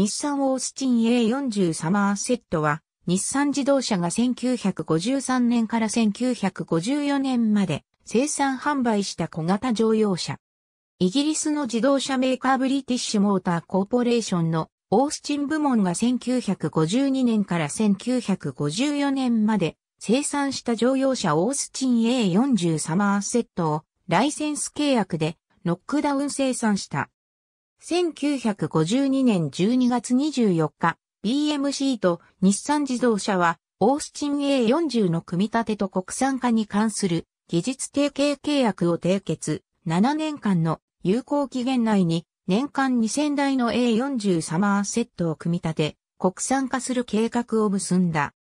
日産オースチン A40 サマーセットは、日産自動車が1953年から1954年まで生産販売した小型乗用車。イギリスの自動車メーカーブリティッシュモーターコーポレーションのオースチン部門が1952年から1954年まで生産した乗用車オースチン A40 サマーセットをライセンス契約でノックダウン生産した。1952年12月24日、BMC と日産自動車は、オースチン A40 の組み立てと国産化に関する技術提携契約を締結、7年間の有効期限内に年間2000台の A40 サマーセットを組み立て、国産化する計画を結んだ。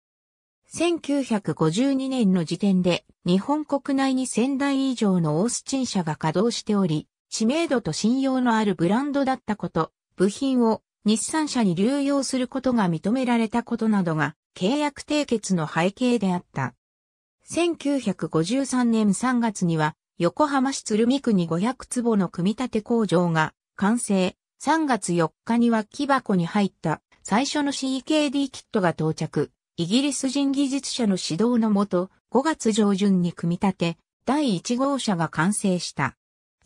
1952年の時点で日本国内に1000台以上のオースチン車が稼働しており、知名度と信用のあるブランドだったこと、部品を日産社に流用することが認められたことなどが契約締結の背景であった。1953年3月には横浜市鶴見区に500坪の組み立て工場が完成。3月4日には木箱に入った最初の CKD キットが到着。イギリス人技術者の指導のもと、5月上旬に組み立て、第1号車が完成した。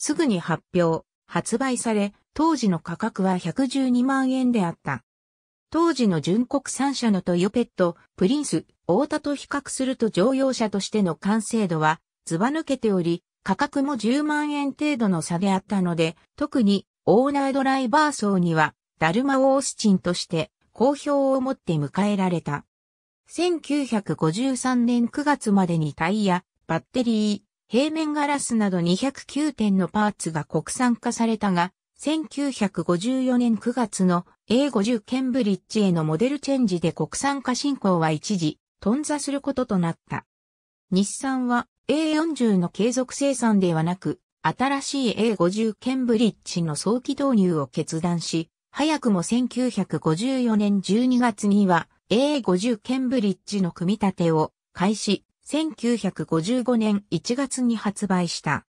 すぐに発表、発売され、当時の価格は112万円であった。当時の純国三車のトヨペット、プリンス、オータと比較すると乗用車としての完成度は、ずば抜けており、価格も10万円程度の差であったので、特にオーナードライバー層には、ダルマ・オースチンとして好評を持って迎えられた。1953年9月までにタイヤ、バッテリー、平面ガラスなど209点のパーツが国産化されたが、1954年9月の A50 ケンブリッジへのモデルチェンジで国産化進行は一時、頓挫することとなった。日産は A40 の継続生産ではなく、新しい A50 ケンブリッジの早期導入を決断し、早くも1954年12月には A50 ケンブリッジの組み立てを開始、1955年1月に発売した。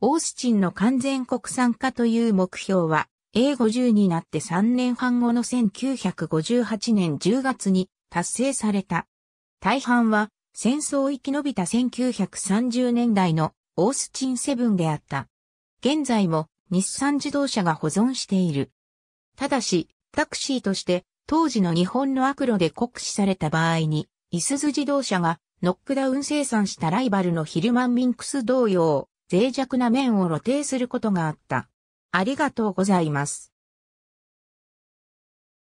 オースチンの完全国産化という目標は、A50 になって3年半後の1958年10月に達成された。大半は戦争を生き延びた1930年代のオースチンセブンであった。現在も日産自動車が保存している。ただし、タクシーとして当時の日本の悪路で酷使された場合に、イスズ自動車がノックダウン生産したライバルのヒルマンミンクス同様、脆弱な面を露呈することがあった。ありがとうございます。